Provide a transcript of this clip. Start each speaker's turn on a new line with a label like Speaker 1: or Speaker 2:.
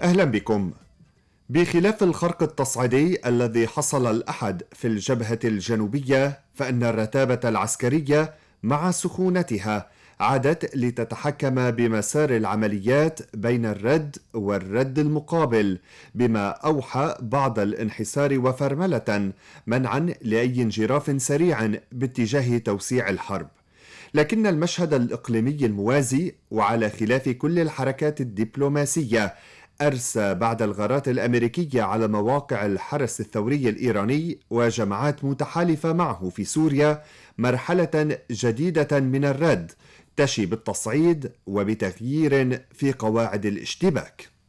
Speaker 1: أهلا بكم بخلاف الخرق التصعيدي الذي حصل الأحد في الجبهة الجنوبية فإن الرتابة العسكرية مع سخونتها عادت لتتحكم بمسار العمليات بين الرد والرد المقابل بما اوحى بعض الانحسار وفرمله منعا لاي انجراف سريع باتجاه توسيع الحرب لكن المشهد الاقليمي الموازي وعلى خلاف كل الحركات الدبلوماسيه أرسى بعد الغارات الأمريكية على مواقع الحرس الثوري الإيراني وجماعات متحالفة معه في سوريا مرحلة جديدة من الرد تشي بالتصعيد وبتغيير في قواعد الاشتباك